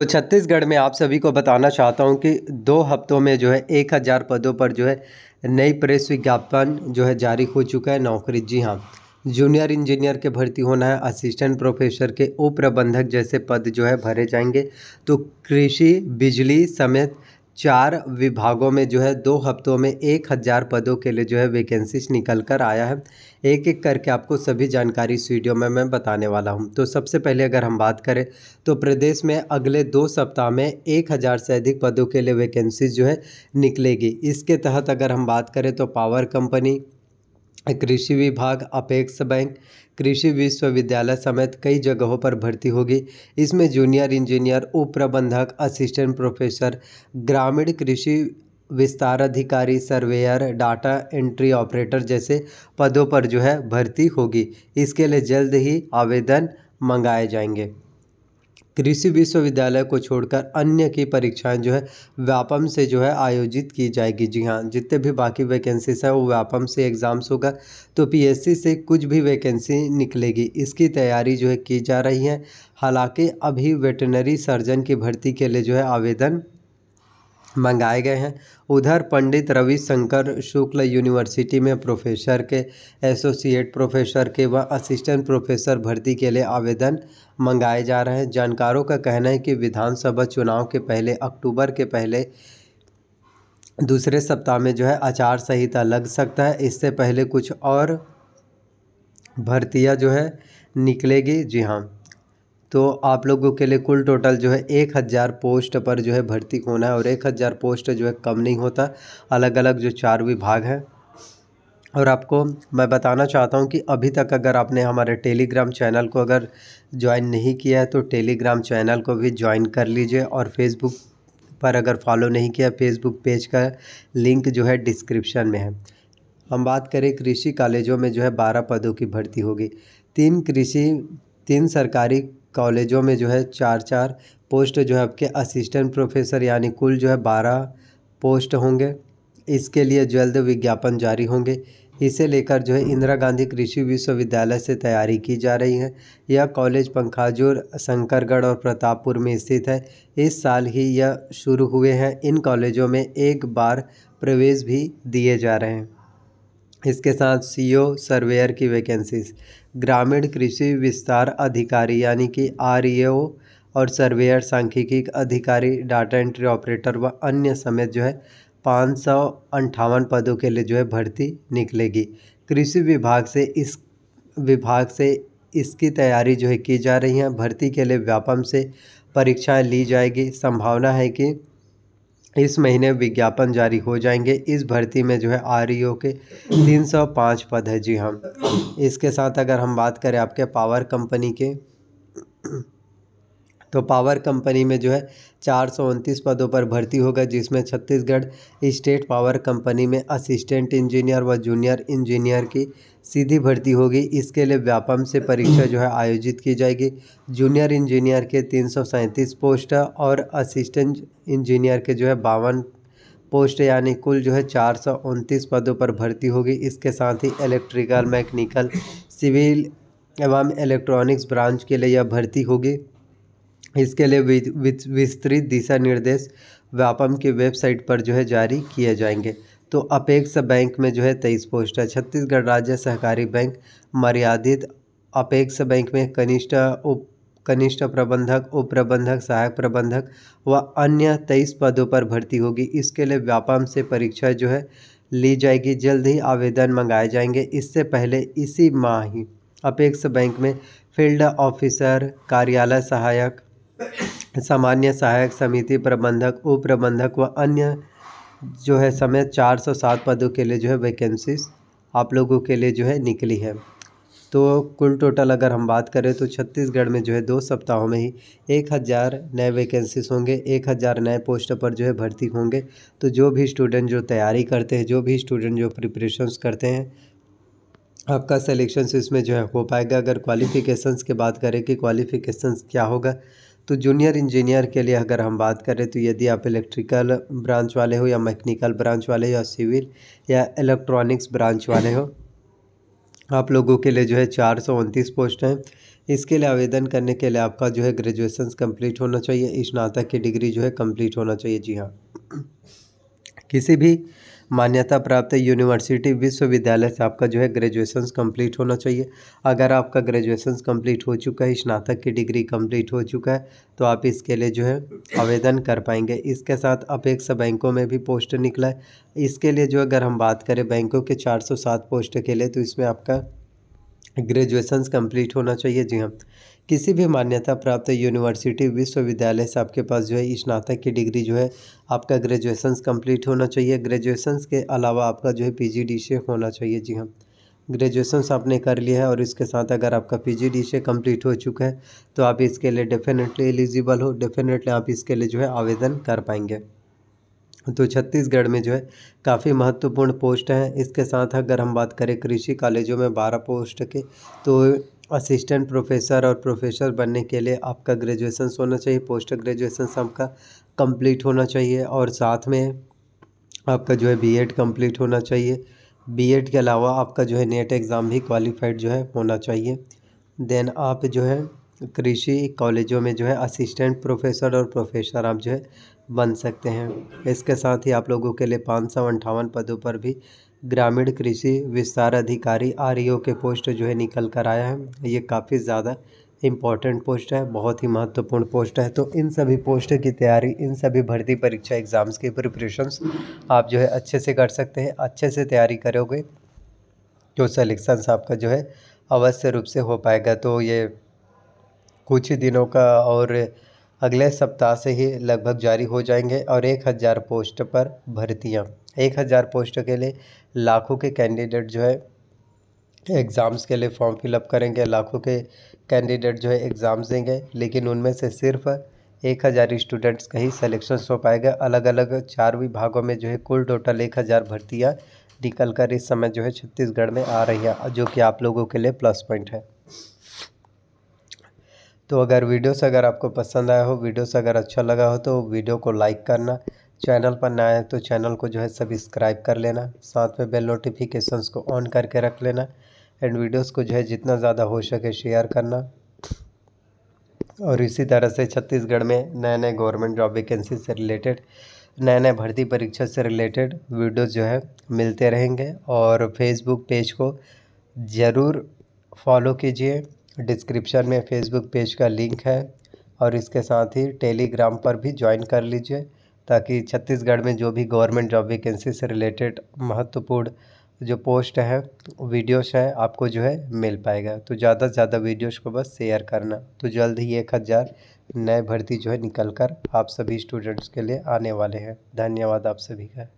तो छत्तीसगढ़ में आप सभी को बताना चाहता हूं कि दो हफ्तों में जो है एक हज़ार पदों पर जो है नई प्रेस विज्ञापन जो है जारी हो चुका है नौकरी जी हाँ जूनियर इंजीनियर के भर्ती होना है असिस्टेंट प्रोफेसर के उप प्रबंधक जैसे पद जो है भरे जाएंगे तो कृषि बिजली समेत चार विभागों में जो है दो हफ्तों में एक हज़ार पदों के लिए जो है वैकेंसीज निकल कर आया है एक एक करके आपको सभी जानकारी इस वीडियो में मैं बताने वाला हूं तो सबसे पहले अगर हम बात करें तो प्रदेश में अगले दो सप्ताह में एक हज़ार से अधिक पदों के लिए वैकेंसीज जो है निकलेगी इसके तहत अगर हम बात करें तो पावर कंपनी कृषि विभाग अपेक्स बैंक कृषि विश्वविद्यालय समेत कई जगहों पर भर्ती होगी इसमें जूनियर इंजीनियर उप प्रबंधक असिस्टेंट प्रोफेसर ग्रामीण कृषि विस्तार अधिकारी सर्वेयर डाटा एंट्री ऑपरेटर जैसे पदों पर जो है भर्ती होगी इसके लिए जल्द ही आवेदन मंगाए जाएंगे कृषि विश्वविद्यालय को छोड़कर अन्य की परीक्षाएं जो है व्यापम से जो है आयोजित की जाएगी जी हाँ जितने भी बाकी वैकेंसीज हैं वो व्यापम से एग्ज़ाम्स होगा तो पीएससी से कुछ भी वैकेंसी निकलेगी इसकी तैयारी जो है की जा रही है हालांकि अभी वेटनरी सर्जन की भर्ती के लिए जो है आवेदन मंगाए गए हैं उधर पंडित रविशंकर शुक्ल यूनिवर्सिटी में प्रोफेसर के एसोसिएट प्रोफेसर के व असिस्टेंट प्रोफेसर भर्ती के लिए आवेदन मंगाए जा रहे हैं जानकारों का कहना है कि विधानसभा चुनाव के पहले अक्टूबर के पहले दूसरे सप्ताह में जो है आचार संहिता लग सकता है इससे पहले कुछ और भर्तियाँ जो है निकलेगी जी हाँ तो आप लोगों के लिए कुल टोटल जो है एक हज़ार पोस्ट पर जो है भर्ती होना है और एक हज़ार पोस्ट जो है कम नहीं होता अलग अलग जो चार विभाग हैं और आपको मैं बताना चाहता हूँ कि अभी तक अगर आपने हमारे टेलीग्राम चैनल को अगर ज्वाइन नहीं किया है तो टेलीग्राम चैनल को भी ज्वाइन कर लीजिए और फेसबुक पर अगर फॉलो नहीं किया फेसबुक पेज का लिंक जो है डिस्क्रिप्शन में है हम बात करें कृषि कॉलेजों में जो है बारह पदों की भर्ती होगी तीन कृषि तीन सरकारी कॉलेजों में जो है चार चार पोस्ट जो है आपके असिस्टेंट प्रोफेसर यानी कुल जो है बारह पोस्ट होंगे इसके लिए जल्द विज्ञापन जारी होंगे इसे लेकर जो है इंदिरा गांधी कृषि विश्वविद्यालय से तैयारी की जा रही है यह कॉलेज पंखाजूर शंकरगढ़ और प्रतापपुर में स्थित है इस साल ही यह शुरू हुए हैं इन कॉलेजों में एक बार प्रवेश भी दिए जा रहे हैं इसके साथ सीईओ सर्वेयर की वैकेंसीज ग्रामीण कृषि विस्तार अधिकारी यानी कि आर और सर्वेयर सांख्यिकी अधिकारी डाटा एंट्री ऑपरेटर व अन्य समेत जो है पाँच सौ अंठावन पदों के लिए जो है भर्ती निकलेगी कृषि विभाग से इस विभाग से इसकी तैयारी जो है की जा रही है भर्ती के लिए व्यापम से परीक्षाएं ली जाएगी संभावना है कि इस महीने विज्ञापन जारी हो जाएंगे इस भर्ती में जो है आर के 305 पद है जी हाँ इसके साथ अगर हम बात करें आपके पावर कंपनी के तो पावर कंपनी में जो है चार पदों पर भर्ती होगा जिसमें छत्तीसगढ़ स्टेट पावर कंपनी में असिस्टेंट इंजीनियर व जूनियर इंजीनियर की सीधी भर्ती होगी इसके लिए व्यापम से परीक्षा जो है आयोजित की जाएगी जूनियर इंजीनियर के तीन पोस्ट और असिस्टेंट इंजीनियर के जो है बावन पोस्ट यानी कुल जो है चार पदों पर भर्ती होगी इसके साथ ही इलेक्ट्रिकल मैकेनिकल सिविल एवं इलेक्ट्रॉनिक्स ब्रांच के लिए यह भर्ती होगी इसके लिए विस्तृत दिशा निर्देश व्यापम की वेबसाइट पर जो है जारी किए जाएंगे तो अपेक्स बैंक में जो है तेईस पोस्ट है छत्तीसगढ़ राज्य सहकारी बैंक मर्यादित अपेक्स बैंक में कनिष्ठ उप कनिष्ठ प्रबंधक उप प्रबंधक सहायक प्रबंधक व अन्य तेईस पदों पर भर्ती होगी इसके लिए व्यापम से परीक्षा जो है ली जाएगी जल्द ही आवेदन मंगाए जाएंगे इससे पहले इसी माह ही अपेक्स बैंक में फील्ड ऑफिसर कार्यालय सहायक सामान्य सहायक समिति प्रबंधक उप प्रबंधक व अन्य जो है समय 407 पदों के लिए जो है वैकेंसीज आप लोगों के लिए जो है निकली है तो कुल टोटल अगर हम बात करें तो छत्तीसगढ़ में जो है दो सप्ताहों में ही एक हज़ार नए वैकेंसीज होंगे एक हज़ार नए पोस्ट पर जो है भर्ती होंगे तो जो भी स्टूडेंट जो तैयारी करते हैं जो भी स्टूडेंट जो प्रिपरेशंस करते हैं आपका सेलेक्शन इसमें जो है हो पाएगा अगर क्वालिफ़िकेशंस की बात करें कि क्वालिफ़िकेशंस क्या होगा तो जूनियर इंजीनियर के लिए अगर हम बात करें तो यदि आप इलेक्ट्रिकल ब्रांच वाले हो या मैकेनिकल ब्रांच वाले या सिविल या इलेक्ट्रॉनिक्स ब्रांच वाले हो आप लोगों के लिए जो है चार सौ उनतीस पोस्ट हैं इसके लिए आवेदन करने के लिए आपका जो है ग्रेजुएशन कंप्लीट होना चाहिए स्नातक की डिग्री जो है कंप्लीट होना चाहिए जी हाँ किसी भी मान्यता प्राप्त यूनिवर्सिटी विश्वविद्यालय से आपका जो है ग्रेजुएशन कंप्लीट होना चाहिए अगर आपका ग्रेजुएशन कंप्लीट हो चुका है स्नातक की डिग्री कंप्लीट हो चुका है तो आप इसके लिए जो है आवेदन कर पाएंगे इसके साथ अपेक्षा बैंकों में भी पोस्ट निकला है इसके लिए जो अगर हम बात करें बैंकों के चार पोस्ट के लिए तो इसमें आपका ग्रेजुएशन कंप्लीट होना चाहिए जी हाँ किसी भी मान्यता प्राप्त यूनिवर्सिटी विश्वविद्यालय से आपके पास जो है स्नातक की डिग्री जो है आपका ग्रेजुएशन कंप्लीट होना चाहिए ग्रेजुएशन के अलावा आपका जो है पी से होना चाहिए जी हाँ ग्रेजुएशन आपने कर लिया है और इसके साथ अगर आपका पी से कंप्लीट हो चुका है तो आप इसके लिए डेफिनेटली एलिजिबल हो डेफिनेटली आप इसके लिए जो है आवेदन कर पाएंगे तो छत्तीसगढ़ में जो है काफ़ी महत्वपूर्ण पोस्ट हैं इसके साथ अगर हम बात करें कृषि कॉलेजों में बारह पोस्ट के तो असिस्टेंट प्रोफेसर और प्रोफेसर बनने के लिए आपका ग्रेजुएशन होना चाहिए पोस्ट ग्रेजुएशन आपका कंप्लीट होना चाहिए और साथ में आपका जो है बीएड कंप्लीट होना चाहिए बीएड के अलावा आपका जो है नेट एग्ज़ाम भी क्वालिफाइड जो है होना चाहिए देन आप जो है कृषि कॉलेजों में जो है असिस्टेंट प्रोफेसर और प्रोफेसर आप जो है बन सकते हैं इसके साथ ही आप लोगों के लिए पाँच सौ अंठावन पदों पर भी ग्रामीण कृषि विस्तार अधिकारी आर के पोस्ट जो है निकल कर आया है ये काफ़ी ज़्यादा इम्पॉर्टेंट पोस्ट है बहुत ही महत्वपूर्ण पोस्ट है तो इन सभी पोस्ट की तैयारी इन सभी भर्ती परीक्षा एग्ज़ाम्स की प्रिपरेशंस आप जो है अच्छे से कर सकते हैं अच्छे से तैयारी करोगे तो सलेक्शन आपका जो है अवश्य रूप से हो पाएगा तो ये कुछ ही दिनों का और अगले सप्ताह से ही लगभग जारी हो जाएंगे और एक हज़ार पोस्ट पर भर्तियाँ एक हज़ार पोस्ट के लिए लाखों के कैंडिडेट जो है एग्ज़ाम्स के लिए फॉर्म फिलअप करेंगे लाखों के कैंडिडेट जो है एग्ज़ाम्स देंगे लेकिन उनमें से सिर्फ़ एक हज़ार स्टूडेंट्स का ही सलेक्शन हो पाएगा अलग अलग चार विभागों में जो है कुल टोटल एक हज़ार भर्तियाँ निकल कर इस समय जो है छत्तीसगढ़ में आ रही है जो कि आप लोगों के लिए प्लस पॉइंट है तो अगर वीडियोस अगर आपको पसंद आया हो वीडियोस अगर अच्छा लगा हो तो वीडियो को लाइक करना चैनल पर नया है तो चैनल को जो है सब्सक्राइब कर लेना साथ में बेल नोटिफिकेशंस को ऑन करके रख लेना एंड वीडियोस को जो है जितना ज़्यादा हो सके शेयर करना और इसी तरह से छत्तीसगढ़ में नए नए गवर्नमेंट जॉब वैकेंसी से रिलेटेड नए नए भर्ती परीक्षा से रिलेटेड वीडियोज़ जो है मिलते रहेंगे और फेसबुक पेज को ज़रूर फॉलो कीजिए डिस्क्रिप्शन में फेसबुक पेज का लिंक है और इसके साथ ही टेलीग्राम पर भी ज्वाइन कर लीजिए ताकि छत्तीसगढ़ में जो भी गवर्नमेंट जॉब वैकेंसी से रिलेटेड महत्वपूर्ण जो पोस्ट हैं वीडियोस हैं आपको जो है मिल पाएगा तो ज़्यादा से ज़्यादा वीडियोस को बस शेयर करना तो जल्द ही एक हज़ार नए भर्ती जो है निकल कर आप सभी स्टूडेंट्स के लिए आने वाले हैं धन्यवाद आप सभी का